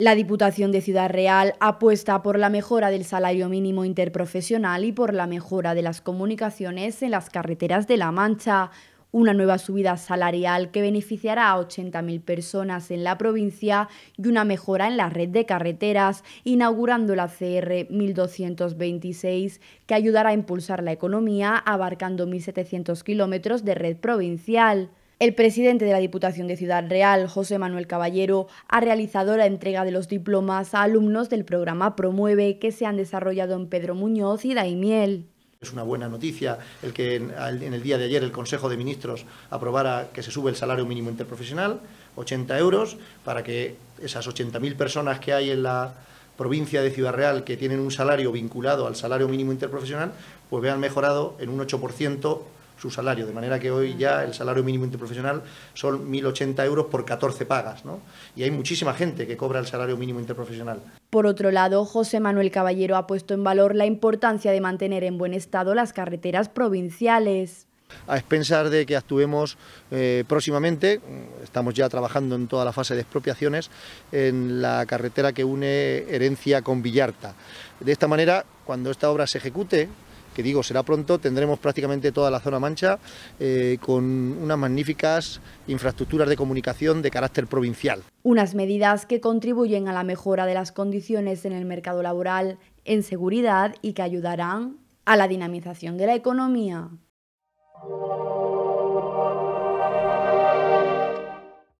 La Diputación de Ciudad Real apuesta por la mejora del salario mínimo interprofesional y por la mejora de las comunicaciones en las carreteras de La Mancha, una nueva subida salarial que beneficiará a 80.000 personas en la provincia y una mejora en la red de carreteras, inaugurando la CR 1226, que ayudará a impulsar la economía abarcando 1.700 kilómetros de red provincial. El presidente de la Diputación de Ciudad Real, José Manuel Caballero, ha realizado la entrega de los diplomas a alumnos del programa Promueve que se han desarrollado en Pedro Muñoz y Daimiel. Es una buena noticia el que en, el día de ayer el Consejo de Ministros aprobara que se sube el salario mínimo interprofesional, 80 euros, para que esas 80.000 personas que hay en la provincia de Ciudad Real que tienen un salario vinculado al salario mínimo interprofesional, pues vean mejorado en un 8% su salario, de manera que hoy ya el salario mínimo interprofesional son 1.080 euros por 14 pagas, ¿no? Y hay muchísima gente que cobra el salario mínimo interprofesional. Por otro lado, José Manuel Caballero ha puesto en valor la importancia de mantener en buen estado las carreteras provinciales a expensas de que actuemos eh, próximamente, estamos ya trabajando en toda la fase de expropiaciones, en la carretera que une Herencia con Villarta. De esta manera, cuando esta obra se ejecute, que digo, será pronto, tendremos prácticamente toda la zona mancha eh, con unas magníficas infraestructuras de comunicación de carácter provincial. Unas medidas que contribuyen a la mejora de las condiciones en el mercado laboral, en seguridad y que ayudarán a la dinamización de la economía.